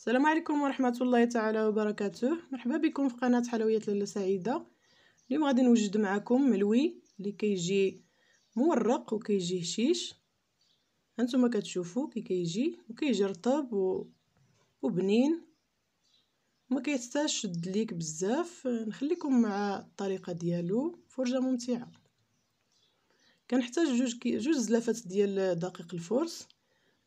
السلام عليكم ورحمة الله تعالى وبركاته مرحبا بكم في قناة حلويات لاله سعيدة اليوم غادي نوجد معكم ملوي اللي كيجي مورق وكيجي هشيش هانتوما كتشوفوا كي كيجي وكيجي رطب و... وبنين ما كيحتاجش شد ليك بزاف نخليكم مع الطريقه ديالو فرجه ممتعه كنحتاج جوج كي جوج زلافات ديال دقيق الفرص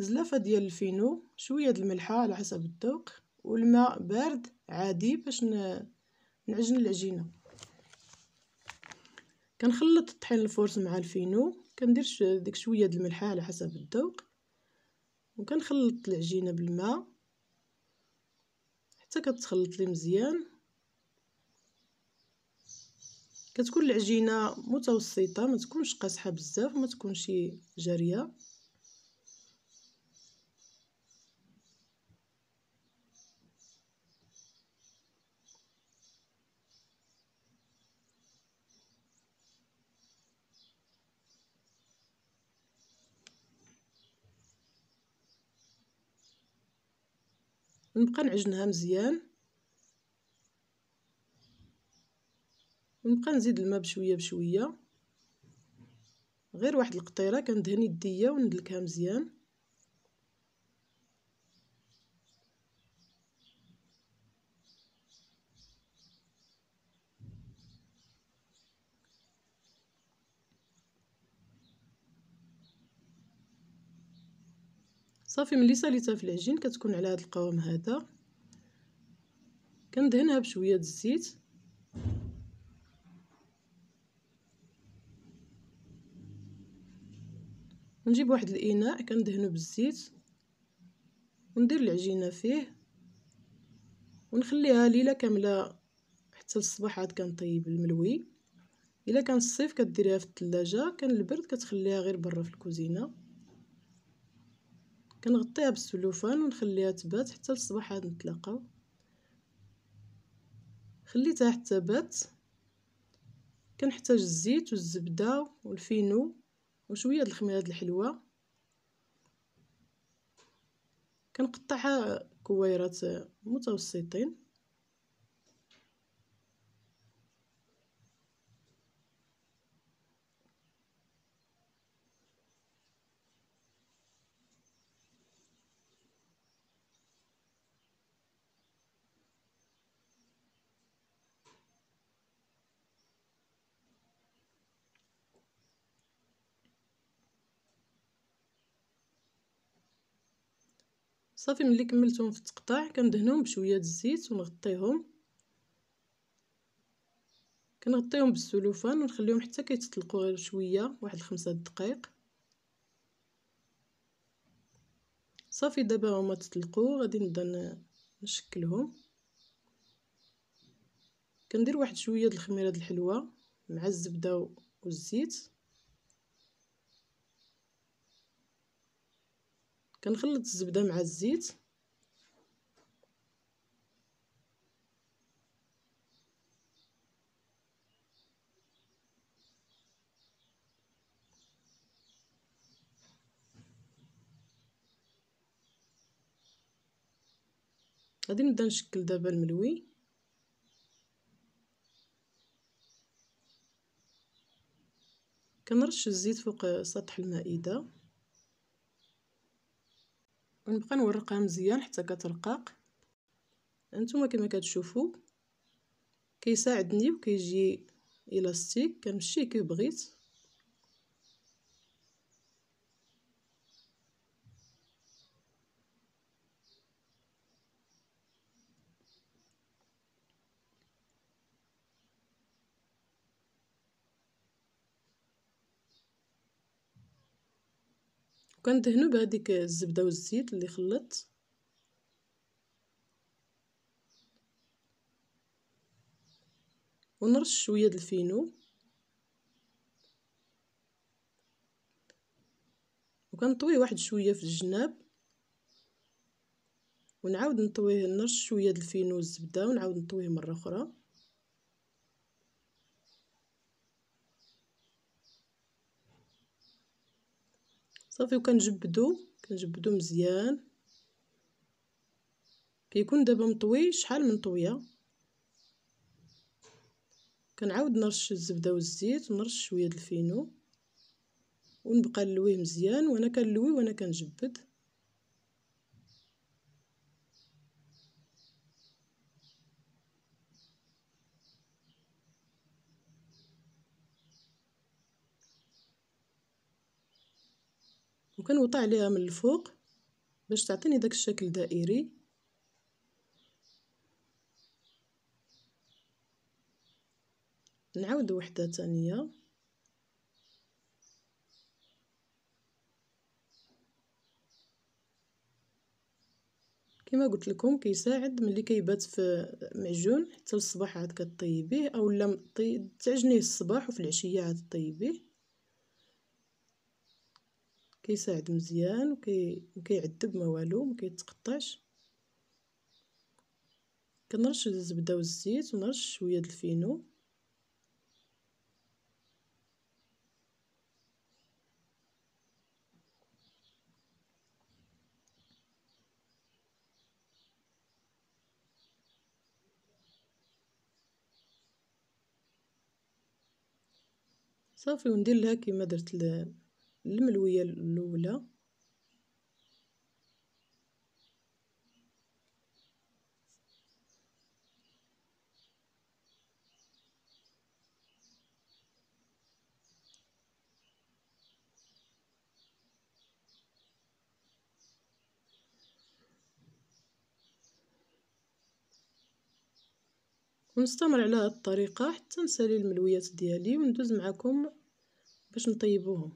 زلافة ديال الفينو شوية د الملحة على حسب الذوق والماء بارد عادي باش نعجن العجينه كنخلط الطحين الفورس مع الفينو كندير ديك شويه د الملحه على حسب الذوق وكنخلط العجينه بالماء حتى كتخلط لي مزيان كتكون العجينه متوسطه ما تكونش قاسحه بزاف ما تكونش جاريه نبقى نعجنها مزيان ونبقى نزيد الماء بشويه بشويه غير واحد القطيره كندهن يديا وندلكها مزيان صافي ملي ساليتها في العجين كتكون على هذا القوام هذا كندهنها بشويه د الزيت نجيب واحد الاناء كندهنو بالزيت وندير العجينه فيه ونخليها ليله كامله حتى الصباح عاد كنطيب الملوي الا كان الصيف كديريها في الثلاجه كان البرد كتخليها غير برا في الكوزينه كنغطيها بالسلوفان ونخليها تبات حتى الصباح عاد نتلاقاو خليتها حتى بات كنحتاج الزيت والزبده والفينو وشويه د الخميره د الحلوه كنقطعها كويرات متوسطين صافي ملي كملتهم في التقطاع كندهنهم بشويه د الزيت ونغطيهم كنغطيهم بالسلوفان ونخليهم حتى كيتطلقوا غير شويه واحد خمسة دقائق صافي دابا هما تطلقوا غادي نبدا نشكلهم كندير واحد شويه د الخميره د الحلوه مع الزبده والزيت كنخلط الزبده مع الزيت غادي نبدا نشكل دابا الملوي كنرش الزيت فوق سطح المائده غنبقى نورقها مزيان حتى كترقاق هانتوما كما كتشوفوا كيساعدني وكيجي الاستيك كنمشيه كيف بغيت وكندهنو بهاديك الزبدة والزيت اللي خلطت ونرش شويه د الفينو وكنطويه واحد شويه في الجناب ونعاود نطويه نرش شويه د الفينو والزبده ونعاود نطويه مره اخرى صافي وكنجبدو كنجبدو مزيان كيكون دابا مطوي شحال من طويه كنعاود نرش الزبده والزيت ونرش شويه د الفينو ونبقى نلويه مزيان وانا كنلوي وانا كنجبد وكنوطي عليها من الفوق باش تعطيني داك الشكل دائري نعاود وحده ثانيه كما قلت لكم كيساعد ملي كيبات في معجون حتى الصباح عاد كطيبيه اولا تعجنيه الصباح وفي العشيه عاد طيبيه كيساعد مزيان وكي وكيعذب ما والو ما كيتقطعش كنرش الزبده والزيت ونرش شويه د الفينو صافي وندير لها كيما درت الملوية الاولى ونستمر على هاد الطريقه حتى نسالي الملويات ديالي وندوز معكم باش نطيبوهم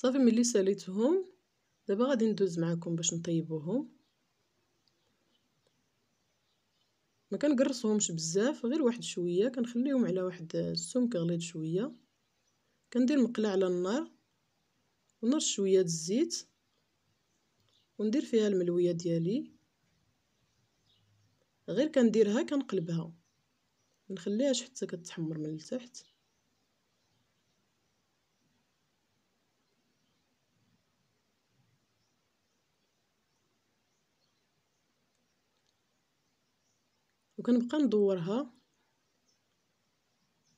صافي ملي ساليتهم دابا غادي ندوز معكم باش نطيبوهم ما كنقرصهمش بزاف غير واحد شويه كنخليهم على واحد السمك غليظ شويه كندير مقله على النار ونرش شويه الزيت وندير فيها الملويه ديالي غير كنديرها كنقلبها منخليهاش حتى كتحمر من التحت وكنبقى ندورها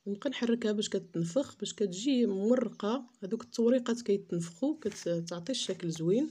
نبقى نحركها باش كتنفخ باش كتجي مورقه هذوك التوريقات كيتنفخوا كتعطي الشكل زوين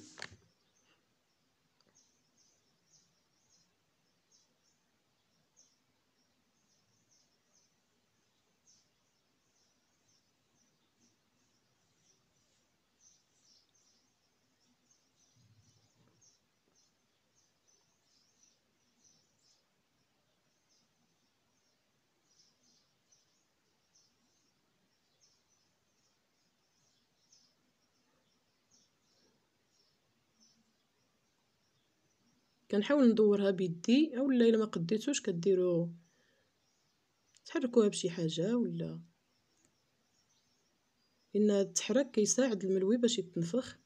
كنحاول ندورها بيدي اولا الا ما قديتوش كديرو تحركوها بشي حاجه ولا لان التحرك كيساعد الملوي باش يتنفخ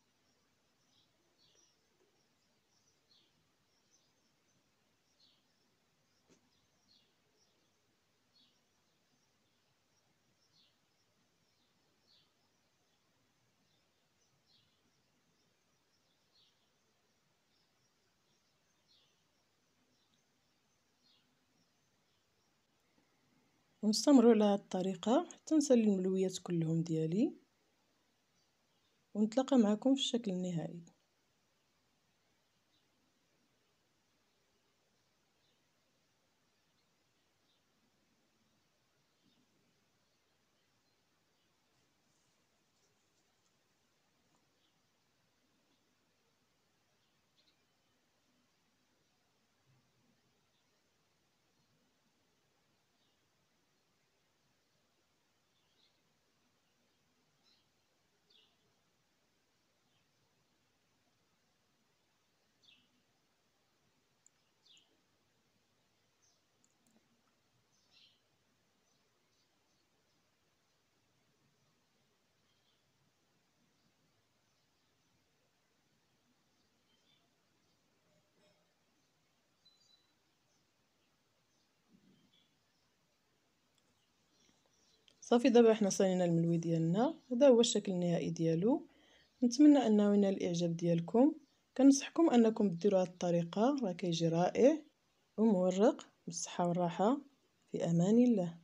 ونستمر على هاد الطريقة حتى نسالي الملويات كلهم ديالي ونتلقى معكم في الشكل النهائي صافي دابا حنا صاينا الملوي ديالنا هذا هو الشكل النهائي ديالو نتمنى انه ينال الاعجاب ديالكم كنصحكم انكم ديروا هذه الطريقه راه كيجي رائع ومورق بالصحه والراحه في امان الله